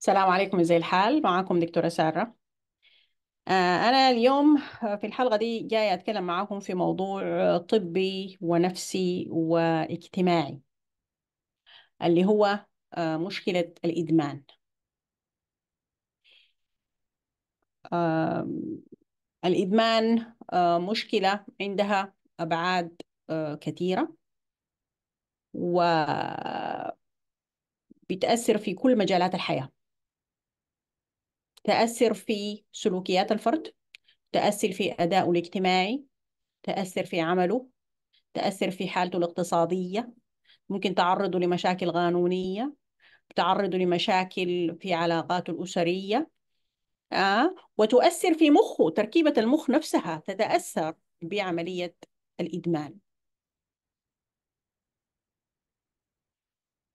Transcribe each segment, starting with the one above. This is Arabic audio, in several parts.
السلام عليكم ازي الحال معكم دكتورة سارة آه، أنا اليوم في الحلقة دي جاية أتكلم معاكم في موضوع طبي ونفسي واجتماعي اللي هو آه، مشكلة الإدمان الإدمان آه، مشكلة عندها أبعاد كثيرة و بتأثر في كل مجالات الحياة تأثر في سلوكيات الفرد تأثر في أدائه الاجتماعي تأثر في عمله تأثر في حالته الاقتصادية ممكن تعرضه لمشاكل قانونية تعرضه لمشاكل في علاقاته الأسرية آه وتؤثر في مخه تركيبة المخ نفسها تتأثر بعملية الإدمان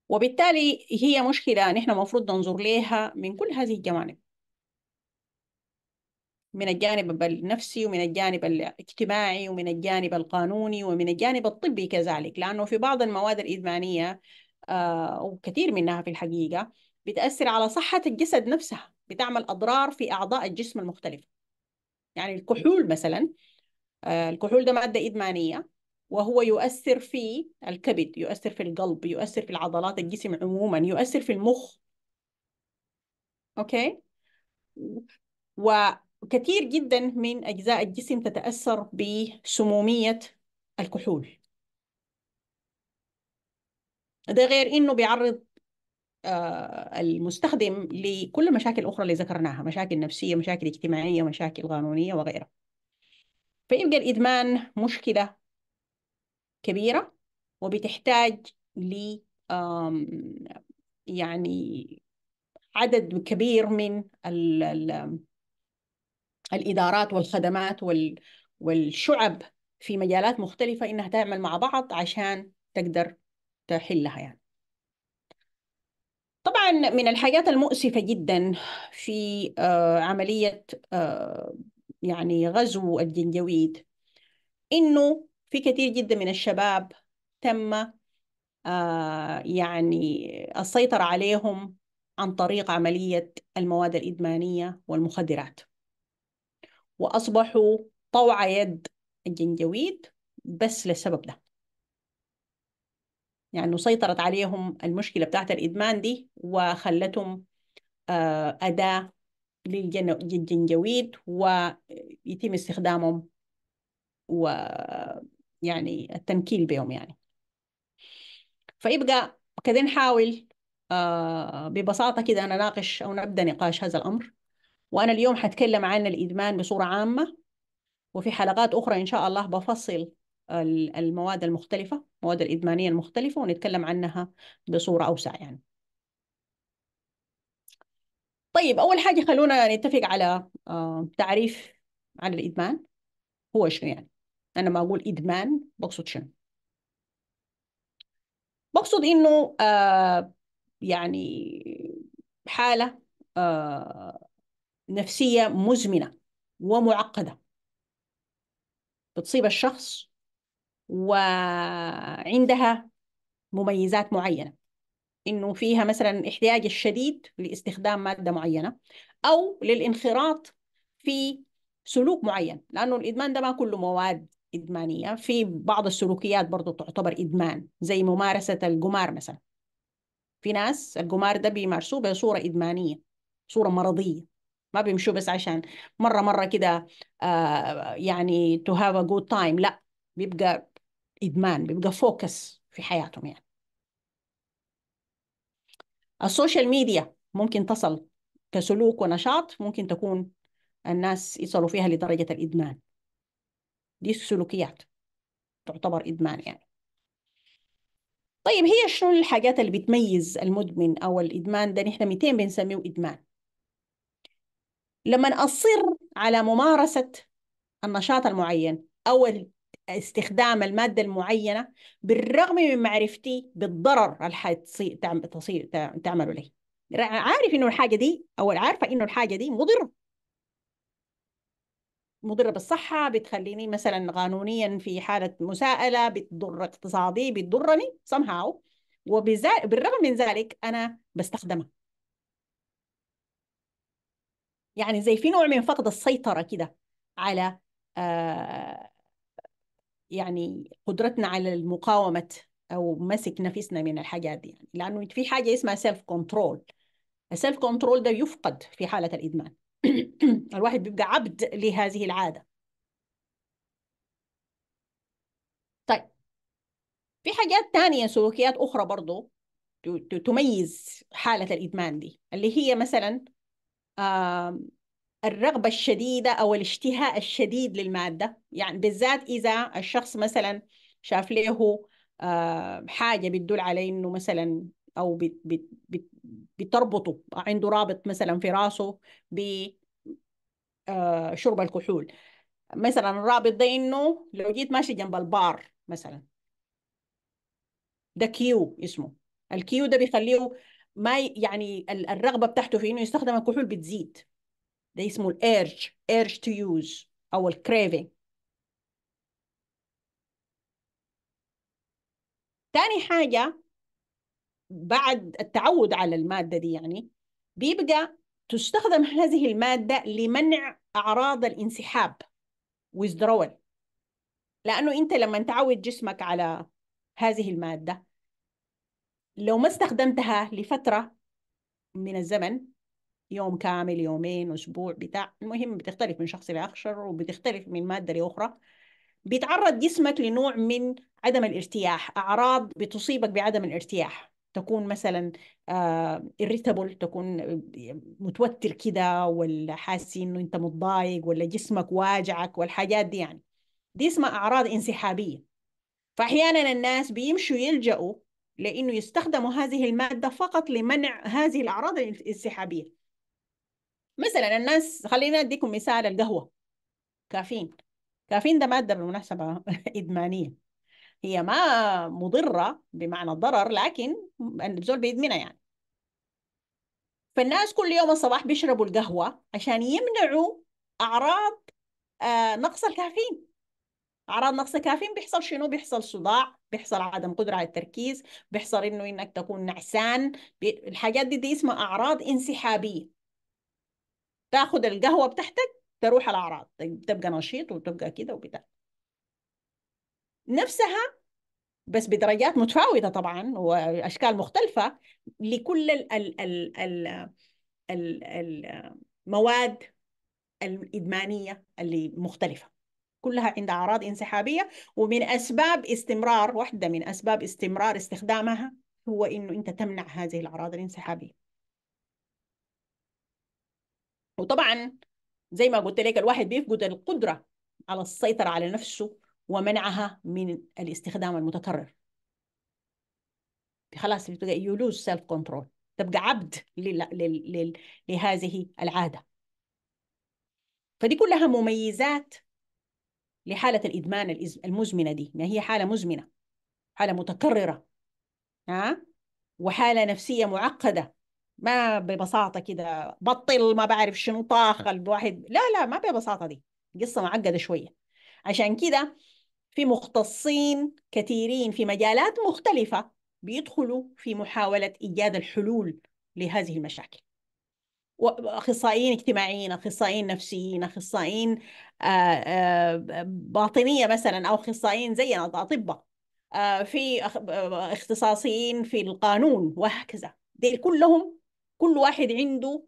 وبالتالي هي مشكلة نحن المفروض ننظر لها من كل هذه الجوانب من الجانب النفسي ومن الجانب الاجتماعي ومن الجانب القانوني ومن الجانب الطبي كذلك لأنه في بعض المواد الإدمانية آه، وكثير منها في الحقيقة بتأثر على صحة الجسد نفسها بتعمل أضرار في أعضاء الجسم المختلفة يعني الكحول مثلا آه، الكحول ده مادة إدمانية وهو يؤثر في الكبد يؤثر في القلب يؤثر في العضلات الجسم عموما يؤثر في المخ أوكي و كثير جدا من أجزاء الجسم تتأثر بسمومية الكحول ده غير إنه بيعرض آه، المستخدم لكل المشاكل الأخرى اللي ذكرناها مشاكل نفسية مشاكل اجتماعية مشاكل قانونية وغيرها فيبقى الإدمان مشكلة كبيرة وبتحتاج ل يعني عدد كبير من الإدارات والخدمات وال... والشعب في مجالات مختلفة إنها تعمل مع بعض عشان تقدر تحلها يعني طبعا من الحاجات المؤسفة جدا في آه، عملية آه، يعني غزو الجنجويد إنه في كثير جدا من الشباب تم آه، يعني السيطرة عليهم عن طريق عملية المواد الإدمانية والمخدرات وأصبحوا طوع يد الجنجويد بس للسبب ده يعني سيطرت عليهم المشكلة بتاعت الإدمان دي وخلتهم آه، أداة للجنجويد ويتم استخدامهم ويعني التنكيل بهم يعني فيبقى كده نحاول آه، ببساطة كده ناقش أو نبدأ نقاش هذا الأمر وأنا اليوم حتكلم عن الإدمان بصورة عامة وفي حلقات أخرى إن شاء الله بفصل المواد المختلفة المواد الإدمانية المختلفة ونتكلم عنها بصورة أوسع يعني طيب أول حاجة خلونا نتفق على آه، تعريف عن الإدمان هو شنو يعني أنا ما أقول إدمان بقصد شنو بقصد إنه آه يعني حالة آه نفسية مزمنة ومعقدة بتصيب الشخص وعندها مميزات معينة إنه فيها مثلا احتياج الشديد لاستخدام مادة معينة أو للانخراط في سلوك معين لأنه الإدمان ده ما كله مواد إدمانية في بعض السلوكيات برضو تعتبر إدمان زي ممارسة القمار مثلا في ناس القمار ده بيمارسوه بصورة إدمانية صورة مرضية ما بيمشوا بس عشان مره مره كده آه، يعني تو هاف ا جود تايم لا بيبقى ادمان بيبقى فوكس في حياتهم يعني السوشيال ميديا ممكن تصل كسلوك ونشاط ممكن تكون الناس يصلوا فيها لدرجة الإدمان دي السلوكيات تعتبر إدمان يعني طيب هي شنو الحاجات اللي بتميز المدمن أو الإدمان ده نحن 200 بنسميه إدمان لما أصر على ممارسة النشاط المعين أو استخدام المادة المعينة بالرغم من معرفتي بالضرر اللي تصير تعمله لي عارف إنه الحاجة دي أو عارفة إنه الحاجة دي مضرة مضرة بالصحة بتخليني مثلا قانونيا في حالة مساءلة بتضر اقتصادي بتضرني somehow وبالرغم من ذلك أنا بستخدمها يعني زي في نوع من فقد السيطرة كده على آه يعني قدرتنا على المقاومة أو مسك نفسنا من الحاجات دي يعني لأنه في حاجة اسمها سيلف كنترول السيلف كنترول ده يفقد في حالة الإدمان الواحد بيبقى عبد لهذه العادة طيب في حاجات تانية سلوكيات أخرى برضو تميز حالة الإدمان دي اللي هي مثلا الرغبة الشديدة أو الاشتهاء الشديد للمادة يعني بالذات إذا الشخص مثلا شاف له حاجة بتدل على إنه مثلا أو بتربطه عنده رابط مثلا في راسه بشرب آه، الكحول مثلا الرابط ده إنه لو جيت ماشي جنب البار مثلا ده كيو اسمه الكيو ده بيخليه ما يعني الرغبه بتاعته في انه يستخدم الكحول بتزيد ده اسمه الارج ارج تو يوز او الكريفنج تاني حاجه بعد التعود على الماده دي يعني بيبقى تستخدم هذه الماده لمنع اعراض الانسحاب withdrawal لانه انت لما تعود جسمك على هذه الماده لو ما استخدمتها لفترة من الزمن يوم كامل يومين أسبوع بتاع المهم بتختلف من شخص لآخر وبتختلف من مادة لأخرى بيتعرض جسمك لنوع من عدم الارتياح أعراض بتصيبك بعدم الارتياح تكون مثلا آه، irritable تكون آه، متوتر كده ولا حاسس انه انت متضايق ولا جسمك واجعك والحاجات دي يعني دي اسمها اعراض انسحابيه فاحيانا الناس بيمشوا يلجأوا لأنه يستخدم هذه المادة فقط لمنع هذه الأعراض الانسحابية مثلا الناس خلينا أديكم مثال القهوة كافيين كافيين ده مادة بالمناسبة إدمانية هي ما مضرة بمعنى الضرر لكن الزول بيدمنها يعني فالناس كل يوم الصباح بيشربوا القهوة عشان يمنعوا أعراض آه، نقص الكافيين اعراض نقص كافيين بيحصل شنو بيحصل صداع بيحصل عدم قدره على التركيز بيحصل انه انك تكون نعسان بي... الحاجات دي دي اسمها اعراض انسحابيه تاخد القهوه بتاعتك تروح الاعراض طيب، تبقى نشيط وتبقى كده وبتاع نفسها بس بدرجات متفاوته طبعا واشكال مختلفه لكل ال ال ال ال ال المواد الادمانيه اللي مختلفه كلها عند أعراض انسحابية ومن أسباب استمرار واحدة من أسباب استمرار استخدامها هو إنه أنت تمنع هذه الأعراض الانسحابية وطبعا زي ما قلت لك الواحد بيفقد القدرة على السيطرة على نفسه ومنعها من الاستخدام المتكرر خلاص بتبقى يلوز سيلف كنترول تبقى عبد لهذه العادة فدي كلها مميزات لحالة الإدمان المزمنة دي ما يعني هي حالة مزمنة حالة متكررة ها وحالة نفسية معقدة ما ببساطة كده بطل ما بعرف شنو طاخ الواحد لا لا ما ببساطة دي قصة معقدة شوية عشان كده في مختصين كثيرين في مجالات مختلفة بيدخلوا في محاولة إيجاد الحلول لهذه المشاكل اخصائيين اجتماعيين اخصائيين نفسيين اخصائيين آه، آه، باطنيه مثلا او اخصائيين زينا اطباء آه، في اختصاصيين في القانون وهكذا دي كلهم كل واحد عنده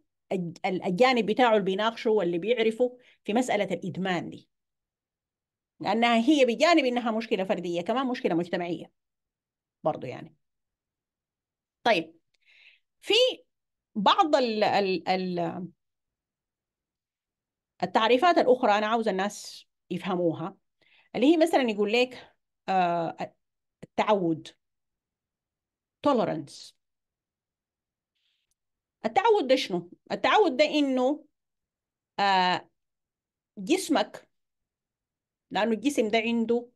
الجانب بتاعه اللي بيناقشه واللي بيعرفه في مساله الادمان دي لانها هي بجانب انها مشكله فرديه كمان مشكله مجتمعيه برضو يعني طيب في بعض ال ال التعريفات الأخرى أنا عاوزة الناس يفهموها اللي هي مثلا يقول لك آه، التعود tolerance التعود ده شنو؟ التعود ده إنه آه، جسمك لأنه الجسم ده عنده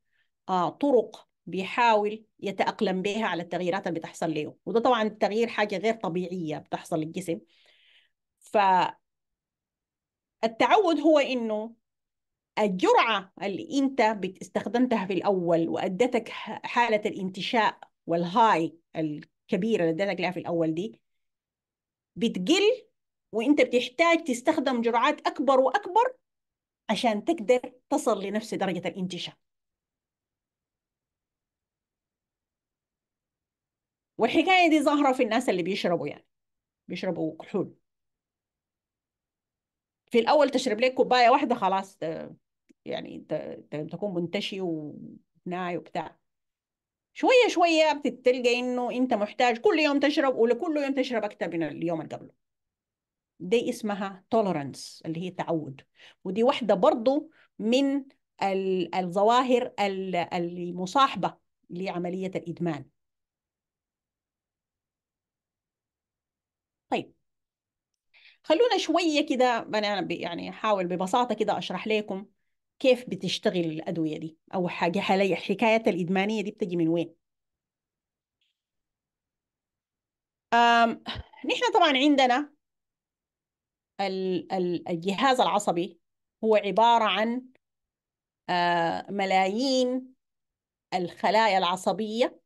آه، طرق بيحاول يتأقلم بها على التغييرات اللي بتحصل له وده طبعا التغيير حاجة غير طبيعية بتحصل للجسم ف التعود هو انه الجرعة اللي انت استخدمتها في الاول وادتك حالة الانتشاء والهاي الكبيرة اللي ادتك لها في الاول دي بتقل وانت بتحتاج تستخدم جرعات اكبر واكبر عشان تقدر تصل لنفس درجة الانتشاء والحكايه دي ظاهره في الناس اللي بيشربوا يعني بيشربوا كحول في الاول تشرب لك كوبايه واحده خلاص يعني تكون منتشي وناي وبتاع شويه شويه بتتلقى انه انت محتاج كل يوم تشرب ولكل يوم تشرب اكثر من اليوم اللي قبله دي اسمها تولرنس اللي هي تعود ودي واحده برضو من الظواهر المصاحبه لعمليه الادمان خلونا شويه كده انا يعني احاول ببساطه كده اشرح لكم كيف بتشتغل الادويه دي او حاجه حكايه الادمانيه دي بتجي من وين أم... نحن طبعا عندنا الجهاز العصبي هو عبارة عن ملايين الخلايا العصبية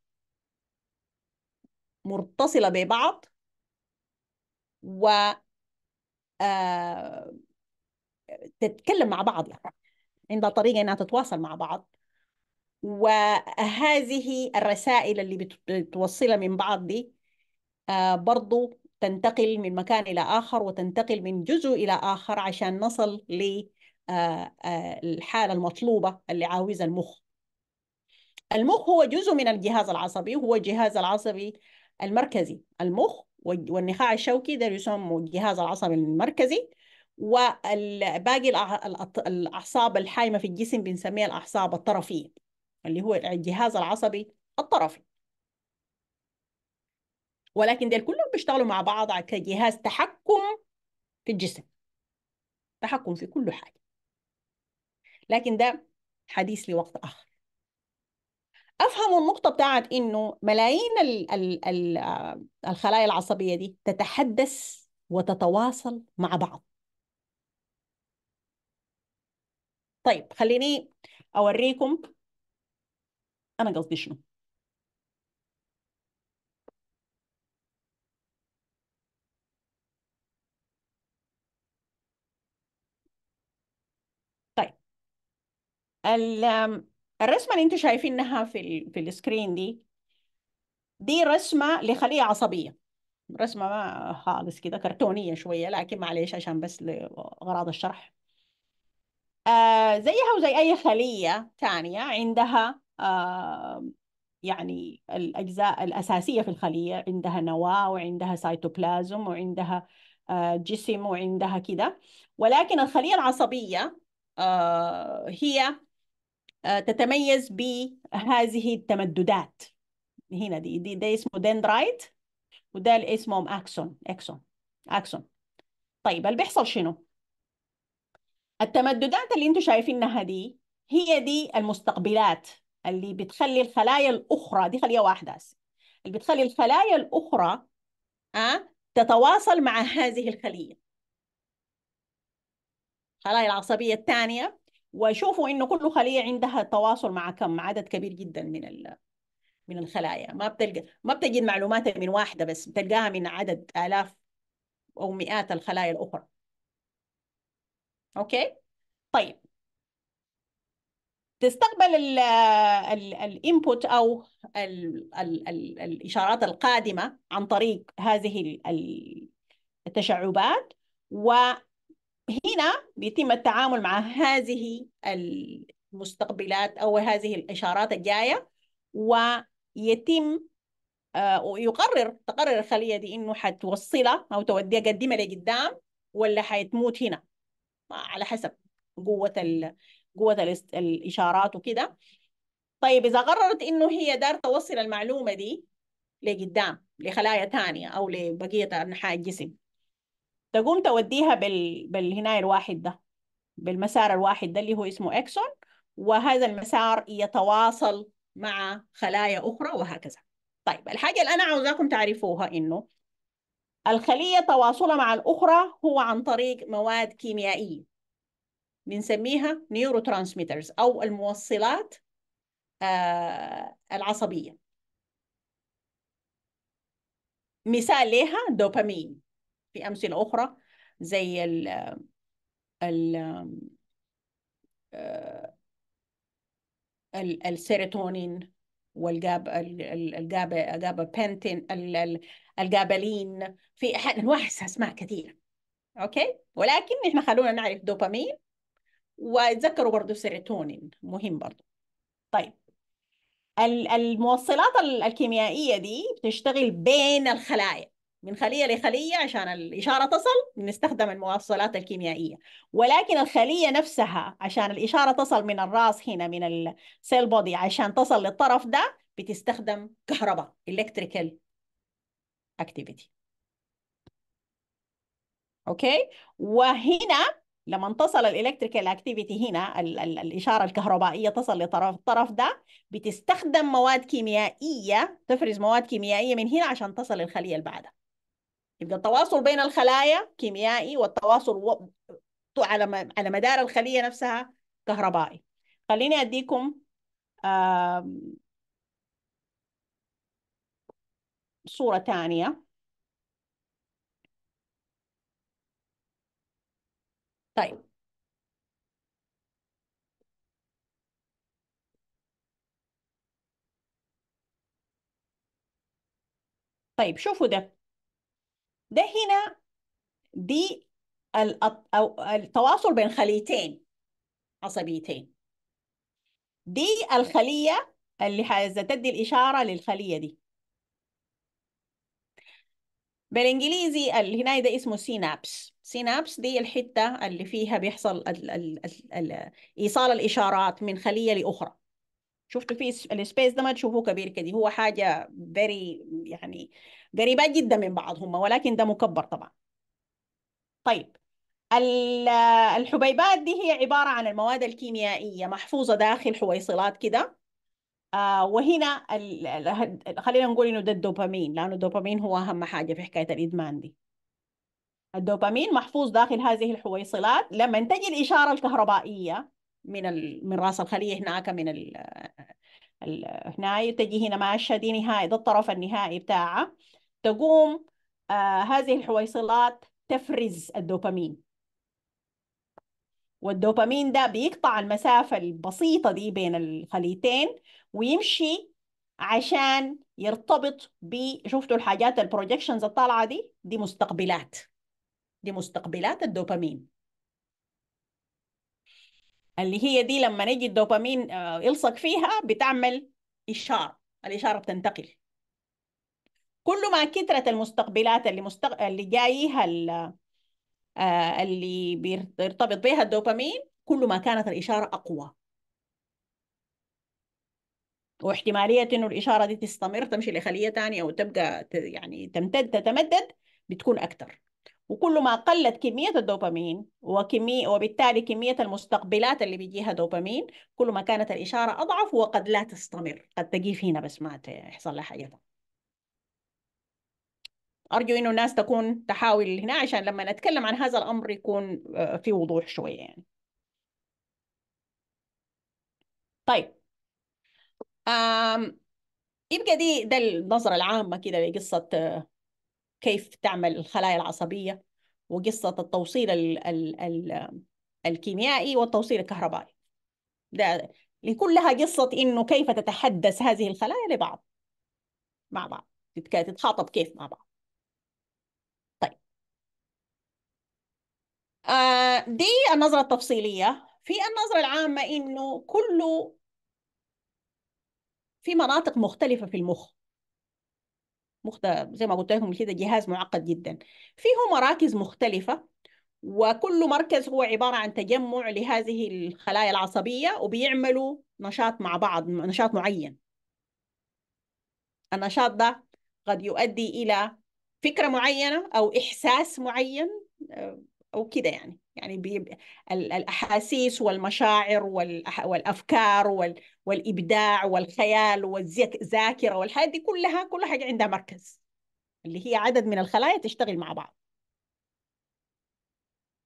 مرتصلة ببعض و آه، تتكلم مع بعض يعني عندها طريقة أنها تتواصل مع بعض وهذه الرسائل اللي بتوصلها من بعض دي آه، برضو تنتقل من مكان إلى آخر وتنتقل من جزء إلى آخر عشان نصل للحالة آه، المطلوبة اللي عاوزها المخ المخ هو جزء من الجهاز العصبي وهو الجهاز العصبي المركزي المخ والنخاع الشوكي ده يسمى الجهاز العصبي المركزي وباقي الأعصاب الحايمة في الجسم بنسميها الأعصاب الطرفية اللي هو الجهاز العصبي الطرفي ولكن ده كلهم بيشتغلوا مع بعض كجهاز تحكم في الجسم تحكم في كل حاجة لكن ده حديث لوقت آخر افهم النقطه بتاعت انه ملايين الـ ال ال الخلايا العصبيه دي تتحدث وتتواصل مع بعض طيب خليني اوريكم انا قصدي شنو طيب ال الرسمة اللي انتوا شايفينها في ال في السكرين دي دي رسمة لخلية عصبية رسمة ما خالص كده كرتونية شوية لكن معلش عشان بس لغراض الشرح آه زيها وزي أي خلية تانية عندها آه يعني الأجزاء الأساسية في الخلية عندها نواة وعندها سيتوبلازم وعندها آه جسم وعندها كده ولكن الخلية العصبية آه هي آه، تتميز بهذه التمددات هنا دي دي ده اسمه دندرايت وده اللي اسمه اكسون اكسون اكسون طيب اللي بيحصل شنو التمددات اللي انتم شايفينها دي هي دي المستقبلات اللي بتخلي الخلايا الاخرى دي خليه واحده اللي بتخلي الخلايا الاخرى أه؟ تتواصل مع هذه الخليه الخلايا العصبيه الثانيه وشوفوا انه كل خليه عندها تواصل مع كم عدد كبير جدا من ال من الخلايا ما بتلقى ما بتجد معلوماتها من واحده بس بتلقاها من عدد الاف او مئات الخلايا الاخرى اوكي طيب تستقبل الانبوت او الـ الـ الـ الاشارات القادمه عن طريق هذه التشعبات و هنا بيتم التعامل مع هذه المستقبلات أو هذه الإشارات الجاية ويتم آه، ويقرر تقرر الخلية دي إنه حتوصلها أو توديها قدمها لقدام ولا حتموت هنا على حسب قوة ال... قوة الإشارات وكده طيب إذا قررت إنه هي دار توصل المعلومة دي لقدام لخلايا ثانيه أو لبقية أنحاء الجسم تقوم توديها بال... بالهنا الواحد ده بالمسار الواحد ده اللي هو اسمه اكسون وهذا المسار يتواصل مع خلايا أخرى وهكذا طيب الحاجة اللي أنا عاوزاكم تعرفوها إنه الخلية تواصلها مع الأخرى هو عن طريق مواد كيميائية بنسميها نيورو ترانسميترز أو الموصلات آه العصبية مثال لها دوبامين في أمثلة أخرى زي ال ال آه، ال السيروتونين والجاب الجاب الجاب بنتين الجابالين في انواع اسماء كثيره اوكي ولكن احنا خلونا نعرف دوبامين وتذكروا برضه سيروتونين مهم برضه طيب الموصلات الكيميائيه دي بتشتغل بين الخلايا من خلية لخلية عشان الإشارة تصل بنستخدم المواصلات الكيميائية ولكن الخلية نفسها عشان الإشارة تصل من الرأس هنا من السيل بودي عشان تصل للطرف ده بتستخدم كهرباء electrical activity أوكي وهنا لما تصل الالكتريكال اكتيفيتي هنا ال ال الاشاره الكهربائيه تصل لطرف الطرف ده بتستخدم مواد كيميائيه تفرز مواد كيميائيه من هنا عشان تصل للخليه اللي بعدها يبقى التواصل بين الخلايا كيميائي والتواصل و... على م... على مدار الخليه نفسها كهربائي خليني اديكم آم... صوره ثانيه طيب طيب شوفوا ده ده هنا دي التواصل بين خليتين عصبيتين دي الخلية اللي عايزة تدي الإشارة للخلية دي بالإنجليزي اللي هنا ده اسمه سينابس سينابس دي الحتة اللي فيها بيحصل إيصال الإشارات من خلية لأخرى شفتوا في السبيس ده ما تشوفوه كبير كده هو حاجة very يعني قريبات جدا من بعض هم ولكن ده مكبر طبعا طيب الحبيبات دي هي عبارة عن المواد الكيميائية محفوظة داخل حويصلات كده آه، وهنا خلينا نقول انه ده الدوبامين لانه الدوبامين هو اهم حاجة في حكاية الادمان دي الدوبامين محفوظ داخل هذه الحويصلات لما تجي الإشارة الكهربائية من ال... من راس الخليه هناك من ال... ال... هنا تجي هنا ماشيه دي نهايه ده الطرف النهائي بتاعها تقوم آه هذه الحويصلات تفرز الدوبامين والدوبامين ده بيقطع المسافة البسيطة دي بين الخليتين ويمشي عشان يرتبط ب شفتوا الحاجات البروجكشنز الطالعة دي دي مستقبلات دي مستقبلات الدوبامين اللي هي دي لما نجي الدوبامين آه، يلصق فيها بتعمل إشارة الإشارة بتنتقل كل ما كثرت المستقبلات اللي مستق... اللي جايها آه، اللي بيرتبط بها الدوبامين كل ما كانت الإشارة أقوى واحتمالية إنه الإشارة دي تستمر تمشي لخلية تانية أو تبقى يعني تمتد تتمدد بتكون أكتر وكل ما قلت كمية الدوبامين وكمية وبالتالي كمية المستقبلات اللي بيجيها دوبامين كل ما كانت الإشارة أضعف وقد لا تستمر قد تقيف هنا بس ما يحصل لها حاجة أرجو إنه الناس تكون تحاول هنا عشان لما نتكلم عن هذا الأمر يكون آه، في وضوح شوية يعني طيب أم يبقى دي ده النظرة العامة كده لقصة آه، كيف تعمل الخلايا العصبية وقصة التوصيل ال ال الـ الكيميائي والتوصيل الكهربائي ده لكلها قصة إنه كيف تتحدث هذه الخلايا لبعض مع بعض تتخاطب كيف مع بعض طيب آه دي النظرة التفصيلية في النظرة العامة إنه كله في مناطق مختلفة في المخ مخت... زي ما قلت لكم كده جهاز معقد جدا فيه مراكز مختلفة وكل مركز هو عبارة عن تجمع لهذه الخلايا العصبية وبيعملوا نشاط مع بعض نشاط معين النشاط ده قد يؤدي إلى فكرة معينة أو إحساس معين أو كده يعني يعني الأحاسيس والمشاعر والأح... والأفكار وال... والإبداع والخيال والذاكرة والحاجات دي كلها كل حاجة عندها مركز اللي هي عدد من الخلايا تشتغل مع بعض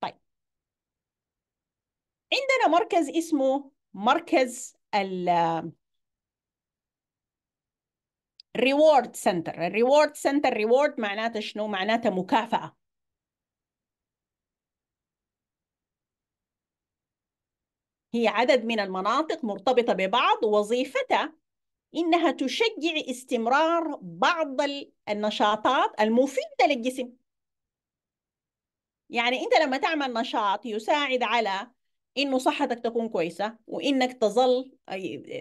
طيب عندنا مركز اسمه مركز ال ريورد سنتر الريورد سنتر ريورد معناته شنو معناته مكافأة هي عدد من المناطق مرتبطة ببعض وظيفتها إنها تشجع استمرار بعض النشاطات المفيدة للجسم يعني أنت لما تعمل نشاط يساعد على إنه صحتك تكون كويسة وإنك تظل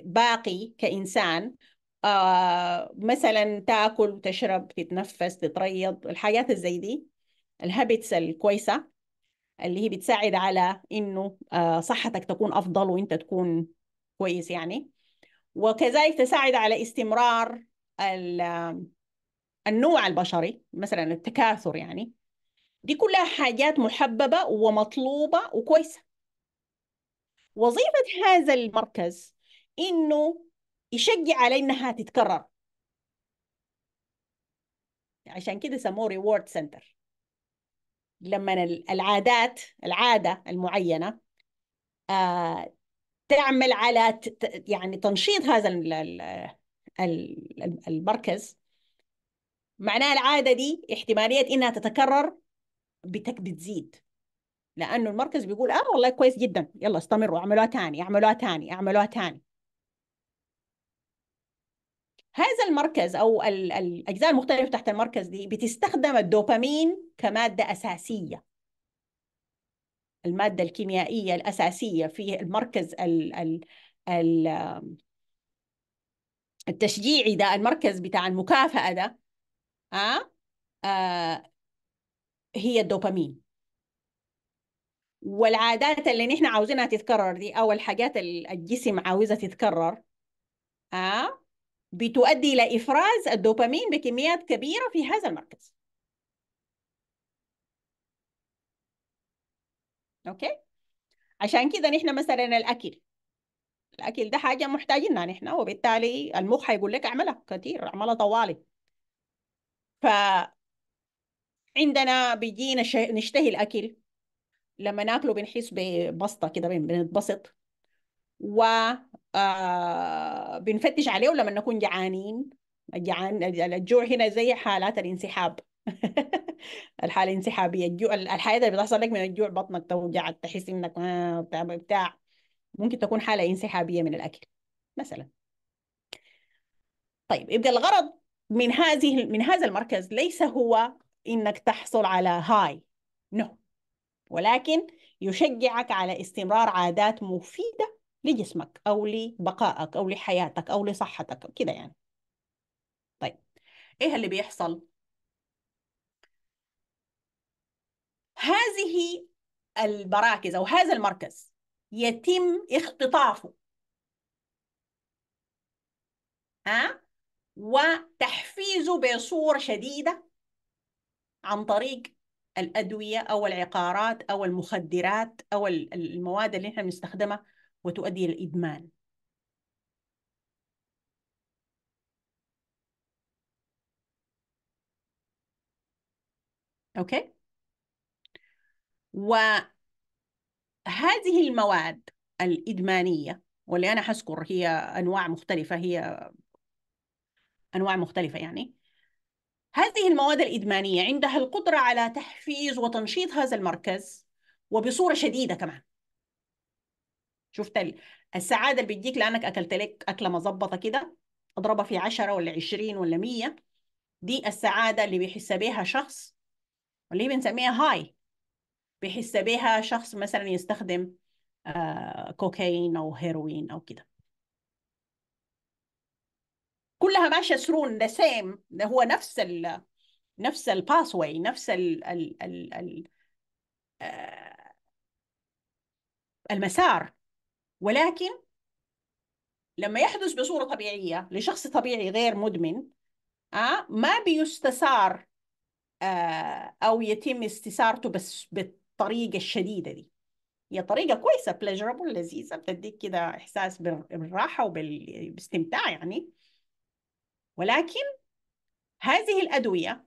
باقي كإنسان آه مثلا تاكل وتشرب تتنفس تتريض الحاجات الزي دي الهابتس الكويسة اللي هي بتساعد على انه آه، صحتك تكون افضل وانت تكون كويس يعني وكذلك تساعد على استمرار آه، النوع البشري مثلا التكاثر يعني دي كلها حاجات محببة ومطلوبة وكويسة وظيفة هذا المركز إنه يشجع على إنها تتكرر عشان كده سموه ريورد سنتر لما العادات العادة المعينة آه، تعمل على يعني تنشيط هذا المركز معناها العادة دي احتمالية إنها تتكرر بتك بتزيد لأنه المركز بيقول آه والله كويس جدا يلا استمروا اعملوها تاني اعملوها تاني اعملوها تاني هذا المركز او الاجزاء المختلفه تحت المركز دي بتستخدم الدوبامين كماده اساسيه الماده الكيميائيه الاساسيه في المركز ال ال ال التشجيعي ده المركز بتاع المكافاه ده آه؟ آه هي الدوبامين والعادات اللي نحن عاوزينها تتكرر دي او الحاجات الجسم عاوزها تتكرر آه بتؤدي إلى إفراز الدوبامين بكميات كبيرة في هذا المركز أوكي؟ عشان كده نحن مثلا الأكل الأكل ده حاجة محتاجينها نحن وبالتالي المخ هيقول لك أعملها كتير أعملها طوالي ف عندنا بيجينا ش... نشتهي الأكل لما ناكله بنحس ببسطة كده بنتبسط و آه، بنفتش عليه لما نكون جعانين جعان الجوع هنا زي حالات الانسحاب الحاله الانسحابيه الجوع الحاله اللي بتحصل لك من الجوع بطنك توجعك تحس انك بتاع ممكن تكون حاله انسحابيه من الاكل مثلا طيب يبقى الغرض من هذه من هذا المركز ليس هو انك تحصل على هاي نو no. ولكن يشجعك على استمرار عادات مفيده لجسمك أو لبقائك أو لحياتك أو لصحتك كده يعني طيب إيه اللي بيحصل؟ هذه البراكز أو هذا المركز يتم اختطافه ها؟ وتحفيزه بصورة شديدة عن طريق الأدوية أو العقارات أو المخدرات أو المواد اللي احنا بنستخدمها وتؤدي إلى الإدمان أوكي وهذه المواد الإدمانية واللي أنا حذكر هي أنواع مختلفة هي أنواع مختلفة يعني هذه المواد الإدمانية عندها القدرة على تحفيز وتنشيط هذا المركز وبصورة شديدة كمان شفت السعاده اللي بيديك لانك اكلت لك اكله مظبطه كده اضربها في 10 ولا 20 ولا 100 دي السعاده اللي بيحس بيها شخص واللي هي بنسميها هاي بيحس بيها شخص مثلا يستخدم آه، كوكايين او هيروين او كده كلها ماشيه سرون ذا سيم هو نفس الـ نفس الباسوي نفس الـ الـ الـ الـ آه، المسار ولكن لما يحدث بصورة طبيعية لشخص طبيعي غير مدمن آه ما بيستثار آه أو يتم استثارته بس بالطريقة الشديدة دي هي طريقة كويسة بليجربل لذيذة بتديك كده إحساس بالراحة وبالاستمتاع يعني ولكن هذه الأدوية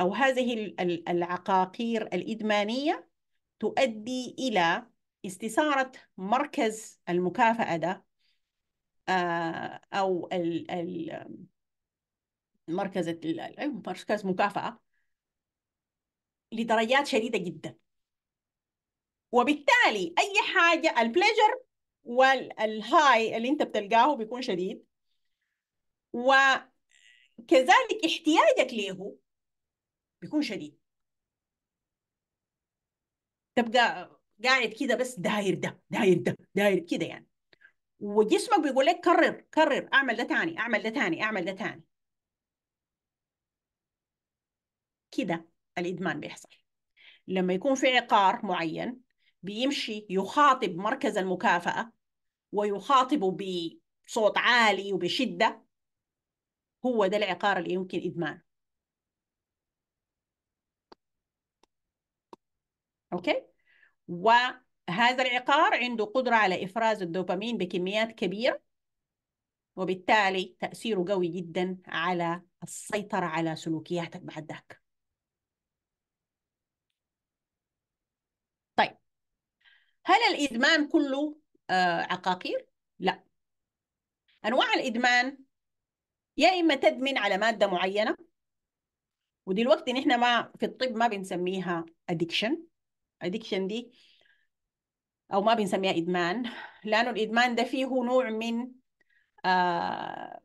أو هذه العقاقير الإدمانية تؤدي إلى استثارة مركز المكافأة ده آه، أو مركز أيوة، مركز مكافأة لدرجات شديدة جدا وبالتالي أي حاجة البليجر والهاي اللي أنت بتلقاه بيكون شديد وكذلك احتياجك له بيكون شديد تبقى قاعد كده بس داير ده داير ده داير كده يعني وجسمك بيقول لك كرر كرر اعمل ده تاني اعمل ده تاني اعمل ده تاني كده الادمان بيحصل لما يكون في عقار معين بيمشي يخاطب مركز المكافأة ويخاطبه بصوت عالي وبشدة هو ده العقار اللي يمكن إدمانه أوكي؟ وهذا العقار عنده قدرة على إفراز الدوبامين بكميات كبيرة وبالتالي تأثيره قوي جدا على السيطرة على سلوكياتك بعد ذاك طيب هل الإدمان كله آه، عقاقير؟ لا أنواع الإدمان يا إما تدمن على مادة معينة ودلوقتي نحن ما في الطب ما بنسميها addiction الادكشن دي او ما بنسميها ادمان لانه الادمان ده فيه نوع من آه،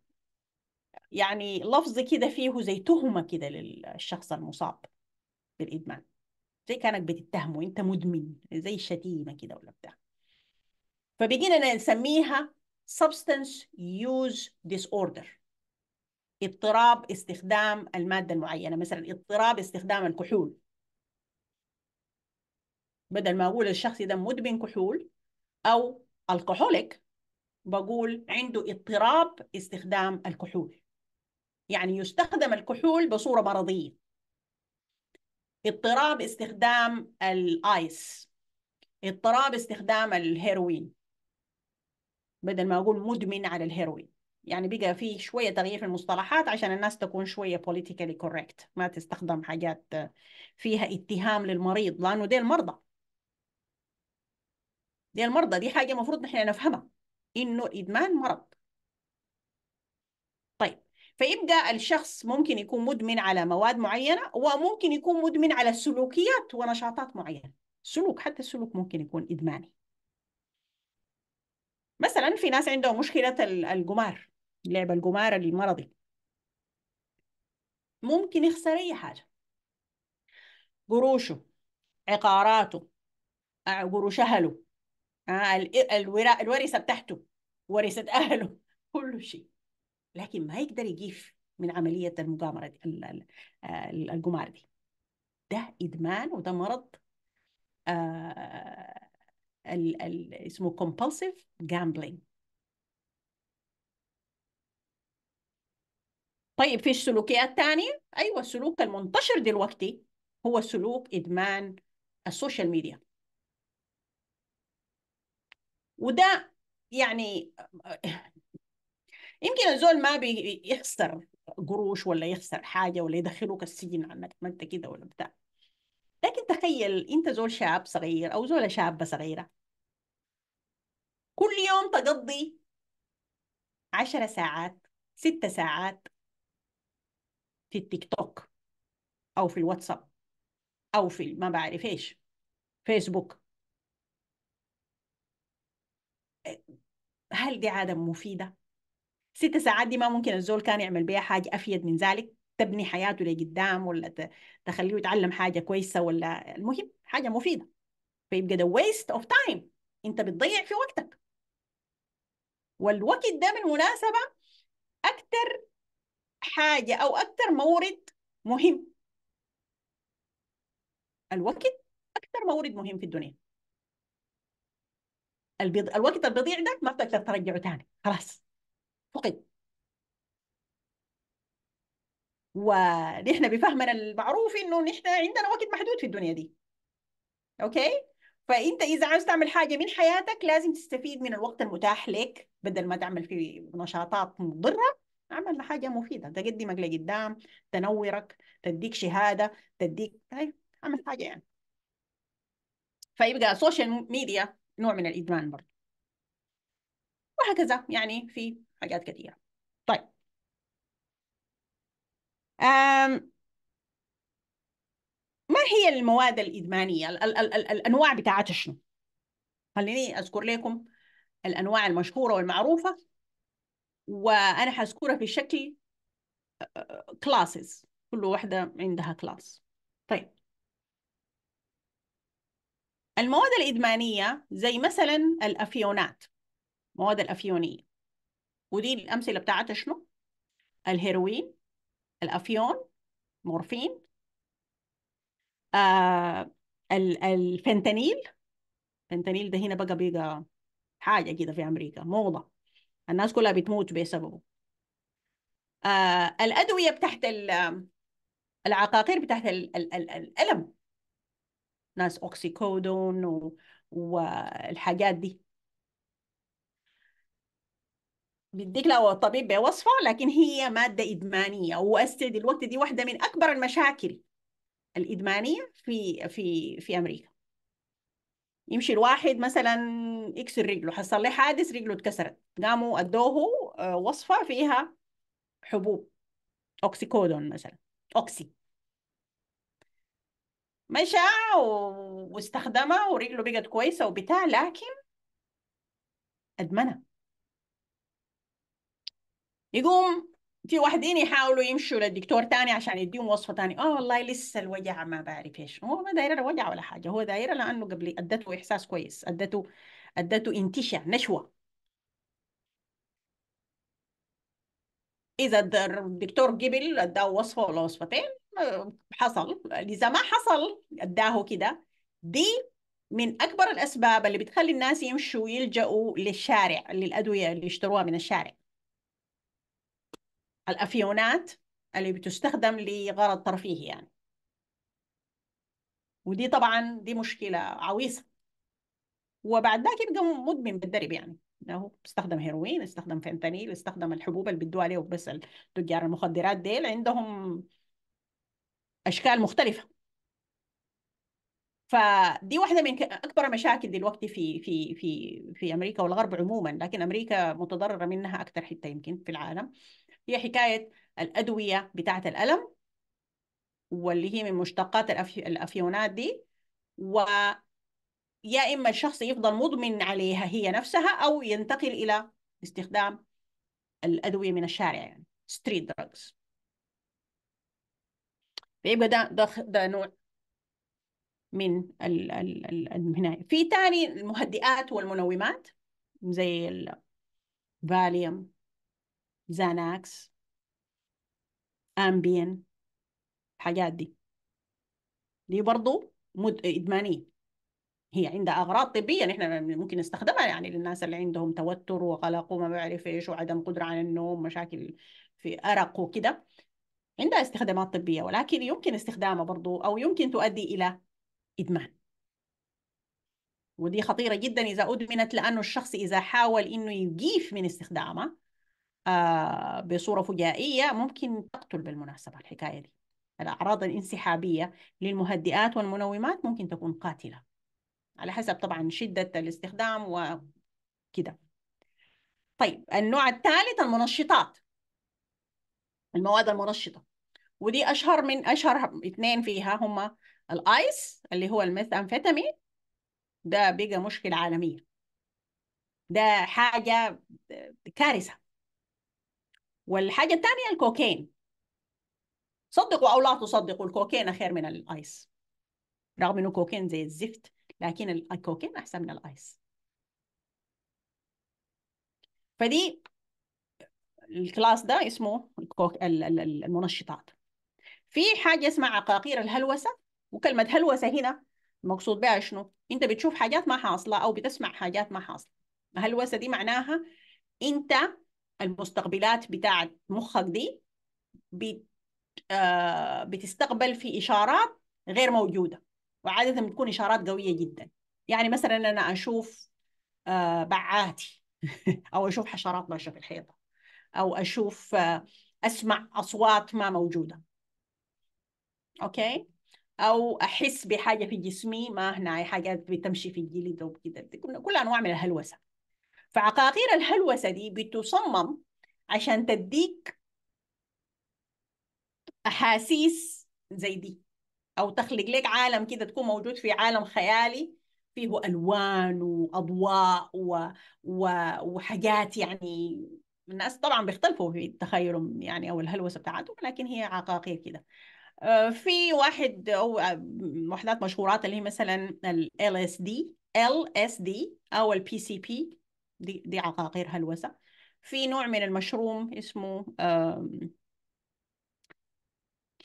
يعني لفظ كده فيه زي تهمه كده للشخص المصاب بالادمان زي كانك بتتهمه انت مدمن زي الشتيمه كده ولا بتاع فبقينا نسميها substance use disorder اضطراب استخدام الماده المعينه مثلا اضطراب استخدام الكحول بدل ما اقول الشخص ده مدمن كحول او الكحوليك بقول عنده اضطراب استخدام الكحول يعني يستخدم الكحول بصوره مرضيه اضطراب استخدام الايس اضطراب استخدام الهيروين بدل ما اقول مدمن على الهيروين يعني بقى في شويه تغيير في المصطلحات عشان الناس تكون شويه بوليتيكالي كوريكت ما تستخدم حاجات فيها اتهام للمريض لانه ديل مرضى للمرضى دي حاجه المفروض نحن نفهمها انه الادمان مرض طيب فيبقى الشخص ممكن يكون مدمن على مواد معينه وممكن يكون مدمن على سلوكيات ونشاطات معينه سلوك حتى السلوك ممكن يكون ادماني مثلا في ناس عندهم مشكله القمار لعب القمار المرضي ممكن يخسر اي حاجه قروشه عقاراته قروش اهله آه، الورا الورثه بتاعته ورثه اهله كل شيء لكن ما يقدر يجيف من عمليه المجامره دي الجمار آه، دي ده ادمان وده مرض آه، اسمه compulsive gambling طيب في السلوكيات تانية أيوة السلوك المنتشر دلوقتي هو سلوك إدمان السوشيال ميديا وده يعني يمكن الزول ما بيخسر قروش ولا يخسر حاجه ولا يدخلوك السجن ما انت كده ولا بتاع لكن تخيل انت زول شاب صغير او زول شابه صغيره كل يوم تقضي عشرة ساعات ستة ساعات في التيك توك او في الواتساب او في ما بعرف ايش فيسبوك هل دي عادة مفيدة؟ ست ساعات دي ما ممكن الزول كان يعمل بيها حاجة أفيد من ذلك تبني حياته لقدام ولا تخليه يتعلم حاجة كويسة ولا المهم حاجة مفيدة فيبقى ده waste of time أنت بتضيع في وقتك والوقت ده بالمناسبة أكتر حاجة أو أكتر مورد مهم الوقت أكتر مورد مهم في الدنيا البيض... الوقت البضيع ده ما بتقدر ترجعه ثاني خلاص فقد ونحن بفهمنا المعروف انه نحن عندنا وقت محدود في الدنيا دي اوكي فانت اذا عاوز تعمل حاجه من حياتك لازم تستفيد من الوقت المتاح لك بدل ما تعمل في نشاطات مضره اعمل حاجه مفيده تقدمك لقدام تنورك تديك شهاده تديك طيب، اعمل حاجه يعني فيبقى السوشيال ميديا نوع من الإدمان برضه وهكذا يعني في حاجات كثيرة طيب أم ما هي المواد الإدمانية الـ الـ الـ الأنواع بتاعتها شنو خليني أذكر لكم الأنواع المشهورة والمعروفة وأنا حذكرها في شكل كلاسز كل واحدة عندها كلاس طيب المواد الإدمانية زي مثلا الأفيونات مواد الأفيونية ودي الأمثلة بتاعتها شنو؟ الهيروين الأفيون مورفين آه الفنتانيل الفنتانيل ده هنا بقى بقى حاجة كده في أمريكا موضة الناس كلها بتموت بسببه آه الأدوية بتاعت العقاقير بتاعت الألم ناس أوكسيكودون و... والحاجات دي بيديك لو الطبيب بوصفه لكن هي مادة إدمانية وأستي الوقت دي واحدة من أكبر المشاكل الإدمانية في في في أمريكا يمشي الواحد مثلا يكسر رجله حصل له حادث رجله اتكسرت قاموا ادوه آه، وصفة فيها حبوب أوكسيكودون مثلا أوكسي مشى واستخدمها ورجله بقت كويسه وبتاع لكن ادمنها يقوم في واحدين يحاولوا يمشوا للدكتور تاني عشان يديهم وصفه تاني اه والله لسه الوجع ما بعرف ايش هو ما داير وجع ولا حاجه هو داير لانه قبل ادته احساس كويس ادته ادته انتشاء نشوه اذا الدكتور قبل اداه وصفه ولا وصفتين حصل اذا يعني ما حصل اداه كده دي من اكبر الاسباب اللي بتخلي الناس يمشوا يلجأوا للشارع للادويه اللي يشتروها من الشارع الافيونات اللي بتستخدم لغرض ترفيهي يعني ودي طبعا دي مشكله عويصه وبعد ذاك يبقى مدمن بالدرب يعني انه استخدم هيروين استخدم فنتانيل استخدم الحبوب اللي بدوا عليه بس تجار المخدرات ديل عندهم اشكال مختلفه فدي واحده من اكبر المشاكل دلوقتي في في في في امريكا والغرب عموما لكن امريكا متضرره منها اكثر حته يمكن في العالم هي حكايه الادويه بتاعه الالم واللي هي من مشتقات الافيونات دي و يا اما الشخص يفضل مدمن عليها هي نفسها او ينتقل الى استخدام الادويه من الشارع يعني ستريت دراجز فيبقى ده ده ده نوع من ال ال ال الهنا في تاني المهدئات والمنومات زي الفاليوم زاناكس امبين الحاجات دي دي برضو مد... إدمانية هي عندها أغراض طبية نحن ممكن نستخدمها يعني للناس اللي عندهم توتر وقلق وما بعرف إيش وعدم قدرة على النوم مشاكل في أرق وكده عندها استخدامات طبية ولكن يمكن استخدامها برضو أو يمكن تؤدي إلى إدمان ودي خطيرة جدا إذا أدمنت لأنه الشخص إذا حاول إنه يجيف من استخدامها آه، بصورة فجائية ممكن تقتل بالمناسبة الحكاية دي الأعراض الانسحابية للمهدئات والمنومات ممكن تكون قاتلة على حسب طبعا شدة الاستخدام وكده طيب النوع الثالث المنشطات المواد المنشطة ودي اشهر من اشهر اتنين فيها هما الايس اللي هو الميثامفيتامين ده بقى مشكله عالميه ده حاجه كارثه والحاجه الثانيه الكوكين صدقوا او لا تصدقوا الكوكين خير من الايس رغم انه كوكين زي الزفت لكن الكوكين احسن من الايس فدي الكلاس ده اسمه المنشطات في حاجه اسمها عقاقير الهلوسه وكلمه هلوسه هنا المقصود بها شنو انت بتشوف حاجات ما حاصله او بتسمع حاجات ما حاصله هلوسه دي معناها انت المستقبلات بتاعت مخك دي بت... آه بتستقبل في اشارات غير موجوده وعاده بتكون اشارات قويه جدا يعني مثلا انا اشوف آه بعاتي او اشوف حشرات ماشيه في الحيطه او اشوف آه اسمع اصوات ما موجوده اوكي او احس بحاجه في جسمي ما هنا حاجات بتمشي في الجلد وكده كل انواع من الهلوسه فعقاقير الهلوسه دي بتصمم عشان تديك احاسيس زي دي او تخلق لك عالم كده تكون موجود في عالم خيالي فيه الوان واضواء و... و... وحاجات يعني الناس طبعا بيختلفوا في تخيلهم يعني او الهلوسه بتاعتهم لكن هي عقاقير كده آه، في واحد او آه، وحدات مشهورات اللي هي مثلا ال LSD LSD او ال PCP دي دي عقاقير هلوسه في نوع من المشروم اسمه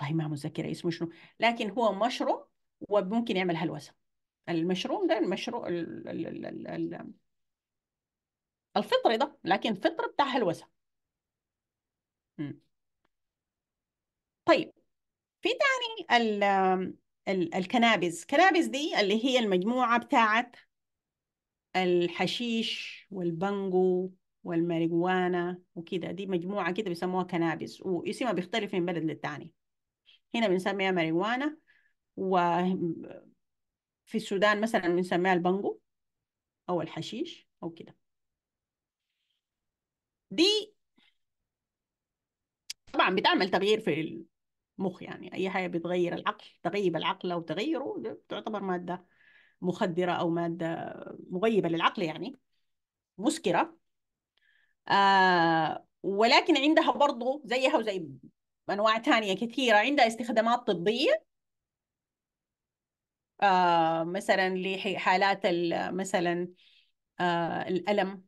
والله ما متذكره اسمه شنو لكن هو مشروم وممكن يعمل هلوسه المشروم ده المشروع الفطري ده لكن فطر بتاع هلوسه طيب في تاني ال الكنابس الكنابز كنابز دي اللي هي المجموعة بتاعت الحشيش والبنجو والماريجوانا وكده دي مجموعة كده بيسموها كنابز واسمها بيختلف من بلد للتاني هنا بنسميها ماريجوانا وفي السودان مثلا بنسميها البنجو أو الحشيش أو كده دي طبعا بتعمل تغيير في مخ يعني أي حاجة بتغير العقل تغيب العقل أو تغيره تعتبر مادة مخدرة أو مادة مغيبة للعقل يعني مسكرة آه ولكن عندها برضه زيها وزي أنواع ثانيه كثيرة عندها استخدامات طبية آه مثلا لحالات مثلا آه الألم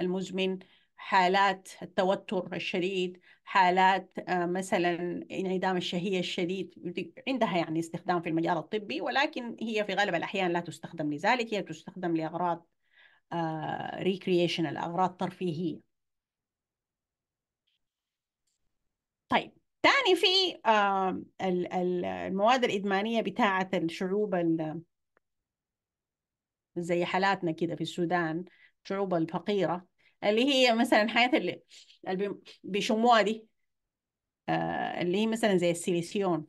المزمن حالات التوتر الشديد حالات آه، مثلا انعدام الشهية الشديد عندها يعني استخدام في المجال الطبي ولكن هي في غالب الأحيان لا تستخدم لذلك هي تستخدم لأغراض ريكريشنال آه، أغراض ترفيهية طيب تاني في المواد الإدمانية بتاعة الشعوب زي حالاتنا كده في السودان الشعوب الفقيرة اللي هي مثلا حاجات اللي, بيشموها دي آه، اللي هي مثلا زي السيليسيون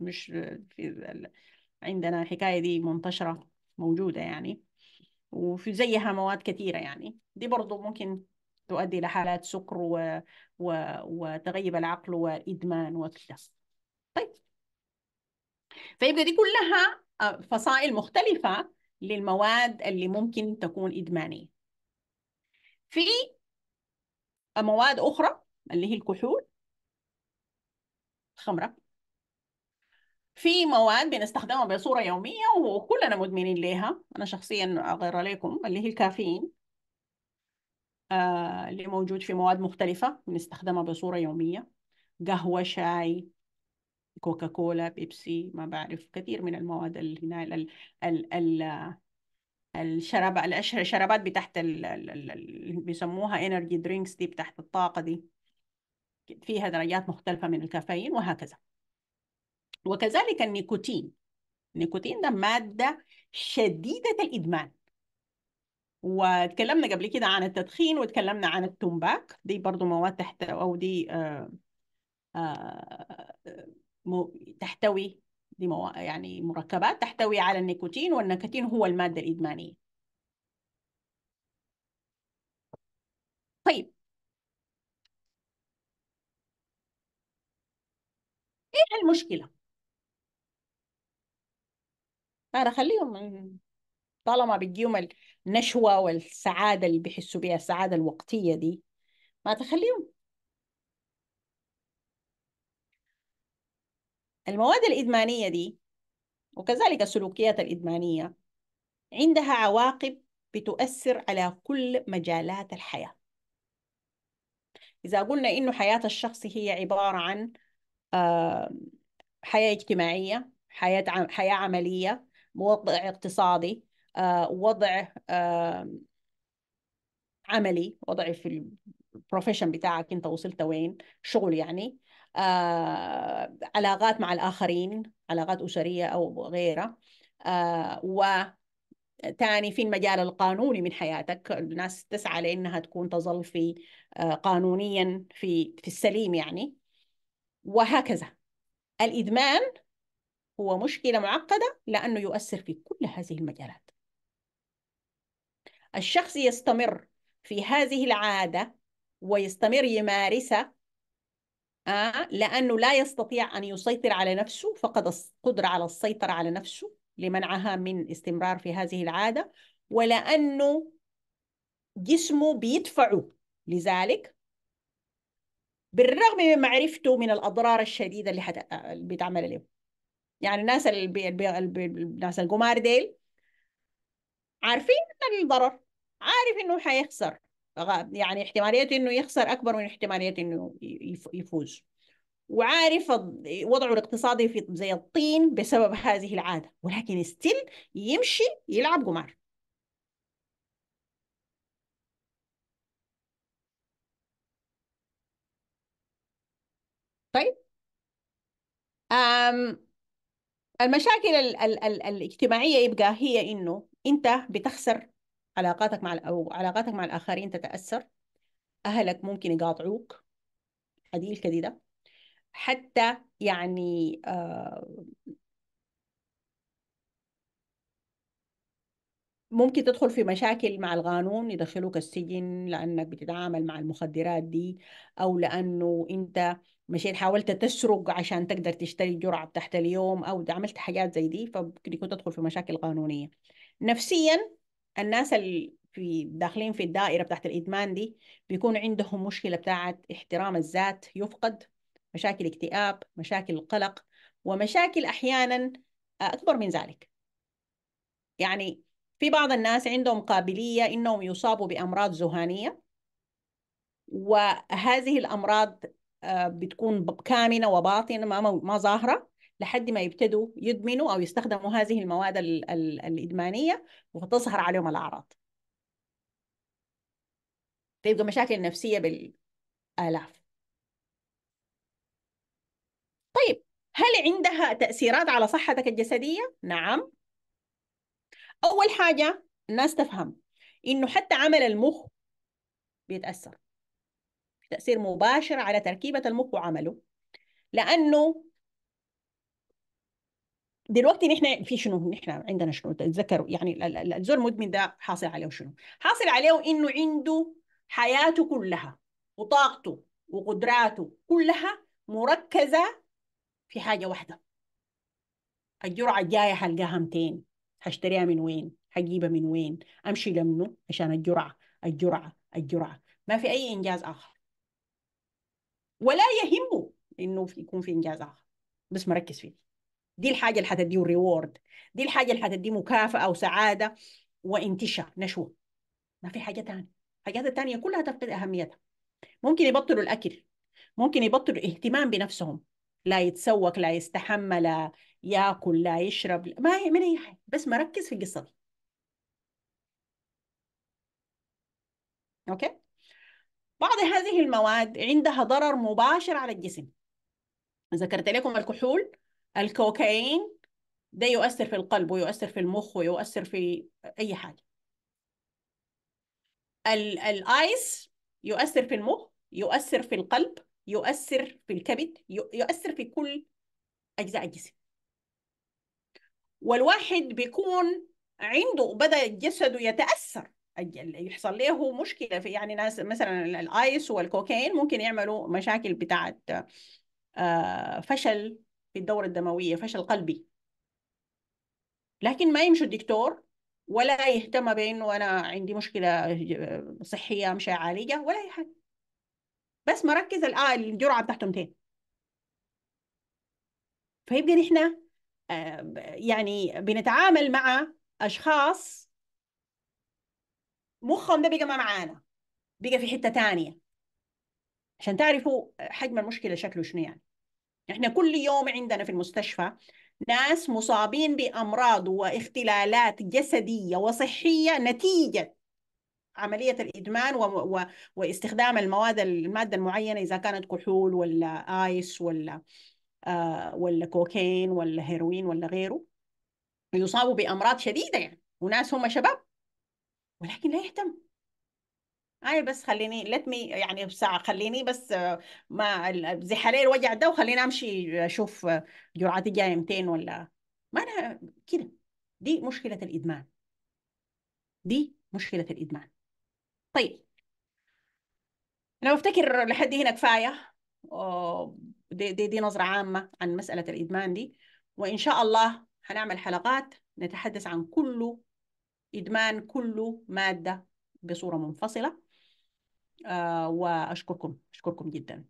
مش في عندنا الحكاية دي منتشرة موجودة يعني وفي زيها مواد كثيرة يعني دي برضو ممكن تؤدي لحالات سكر و... و... وتغيب العقل وإدمان وكذا طيب فيبقى دي كلها آه، فصائل مختلفة للمواد اللي ممكن تكون إدمانية في مواد أخرى اللي هي الكحول الخمرة في مواد بنستخدمها بصورة يومية وكلنا مدمنين ليها أنا شخصيا أغير عليكم اللي هي الكافيين آه اللي موجود في مواد مختلفة بنستخدمها بصورة يومية قهوة شاي كوكاكولا بيبسي ما بعرف كثير من المواد اللي هنا الشراب الشرابات بتاعت اللي بيسموها انرجي درينكس دي بتاعت الطاقة دي فيها درجات مختلفة من الكافيين وهكذا وكذلك النيكوتين النيكوتين ده مادة شديدة الإدمان وتكلمنا قبل كده عن التدخين وتكلمنا عن التمباك دي برضو مواد تحت أو دي آآ آه، آآ آه، آه، تحتوي لمو... يعني مركبات تحتوي على النيكوتين والنيكوتين هو المادة الإدمانية طيب إيه المشكلة؟ أنا خليهم طالما بتجيهم النشوة والسعادة اللي بيحسوا بها السعادة الوقتية دي ما تخليهم المواد الإدمانية دي وكذلك السلوكيات الإدمانية عندها عواقب بتؤثر على كل مجالات الحياة إذا قلنا إنه حياة الشخص هي عبارة عن حياة اجتماعية حياة عملية وضع اقتصادي آه، وضع عملي وضع في البروفيشن بتاعك انت وصلت وين شغل يعني آه، علاقات مع الآخرين علاقات أسرية أو غيرها آه، و تاني في المجال القانوني من حياتك الناس تسعى لأنها تكون تظل في آه، قانونيا في في السليم يعني وهكذا الإدمان هو مشكلة معقدة لأنه يؤثر في كل هذه المجالات الشخص يستمر في هذه العادة ويستمر يمارسها لأنه لا يستطيع أن يسيطر على نفسه فقد القدرة على السيطرة على نفسه لمنعها من استمرار في هذه العادة ولأنه جسمه بيدفعه لذلك بالرغم من معرفته من الأضرار الشديدة اللي حت... بتعمل له يعني الناس الناس القمار ديل عارفين الضرر عارف انه حيخسر يعني احتمالية انه يخسر اكبر من احتمالية انه يفوز وعارف وضعه الاقتصادي في زي الطين بسبب هذه العادة ولكن ستيل يمشي يلعب قمار طيب أم المشاكل ال ال ال الاجتماعية يبقى هي إنه أنت بتخسر علاقاتك مع أو علاقاتك مع الآخرين تتأثر أهلك ممكن يقاطعوك هذه الكديدة حتى يعني آه، ممكن تدخل في مشاكل مع القانون يدخلوك السجن لأنك بتتعامل مع المخدرات دي أو لأنه أنت مشيت حاولت تسرق عشان تقدر تشتري الجرعة بتاعت اليوم أو عملت حاجات زي دي فممكن يكون تدخل في مشاكل قانونية نفسيا الناس اللي في داخلين في الدائره بتاعت الادمان دي بيكون عندهم مشكله بتاعت احترام الذات يفقد مشاكل اكتئاب مشاكل القلق ومشاكل احيانا آه، اكبر من ذلك يعني في بعض الناس عندهم قابليه انهم يصابوا بامراض ذهانيه وهذه الامراض آه، بتكون كامنه وباطنه ما ما ظاهره لحد ما يبتدوا يدمنوا أو يستخدموا هذه المواد الـ الـ الإدمانية وتظهر عليهم الأعراض تبقى مشاكل نفسية بالآلاف طيب هل عندها تأثيرات على صحتك الجسدية؟ نعم أول حاجة الناس تفهم إنه حتى عمل المخ بيتأثر تأثير مباشر على تركيبة المخ وعمله لأنه دلوقتي نحن في شنو نحن عندنا شنو تتذكروا يعني الزول المدمن ده حاصل عليه شنو حاصل عليه انه عنده حياته كلها وطاقته وقدراته كلها مركزه في حاجه واحده الجرعه الجايه حلقاها 200 هشتريها من وين هجيبها من وين امشي لمنو عشان الجرعه الجرعه الجرعه ما في اي انجاز اخر ولا يهمه انه يكون في انجاز اخر بس مركز فيه دي الحاجه اللي حتديه ريورد دي الحاجه اللي حتديه مكافاه وسعاده وانتشاء نشوه ما في حاجه تانية الحاجات التانية كلها تفقد اهميتها ممكن يبطلوا الاكل ممكن يبطلوا الاهتمام بنفسهم لا يتسوق لا يستحمى لا ياكل لا يشرب ما من اي حاجه بس مركز في القصه دي اوكي بعض هذه المواد عندها ضرر مباشر على الجسم ذكرت لكم الكحول الكوكايين ده يؤثر في القلب ويؤثر في المخ ويؤثر في أي حاجة الآيس يؤثر في المخ يؤثر في القلب يؤثر في الكبد يؤثر في كل أجزاء الجسم والواحد بيكون عنده بدأ جسده يتأثر يحصل له مشكله في يعني ناس مثلا الايس والكوكايين ممكن يعملوا مشاكل بتاعه آه، فشل في الدورة الدموية فشل قلبي لكن ما يمشي الدكتور ولا يهتم بانه انا عندي مشكله آه، صحيه مش عالية ولا اي حاجه بس مركز الان الجرعه بتاعته 200 فيبقى نحن آه، يعني بنتعامل مع اشخاص مخهم ده بقى ما معانا بقى في حته تانية عشان تعرفوا حجم المشكله شكله شنو يعني احنا كل يوم عندنا في المستشفى ناس مصابين بامراض واختلالات جسديه وصحيه نتيجه عمليه الادمان و... و... واستخدام المواد الماده المعينه اذا كانت كحول ولا ايس ولا آه ولا كوكين ولا هيروين ولا غيره يصابوا بامراض شديده يعني وناس هم شباب ولكن لا يهتم اي بس خليني let me يعني بساعة خليني بس آه، ما زحالي الوجع ده وخليني امشي آه، اشوف آه، جرعاتي جايه 200 ولا ما انا كده دي مشكله الادمان دي مشكله الادمان طيب لو افتكر لحد هنا كفايه دي, دي دي نظره عامه عن مساله الادمان دي وان شاء الله هنعمل حلقات نتحدث عن كل ادمان كل ماده بصوره منفصله آه، واشكركم اشكركم جدا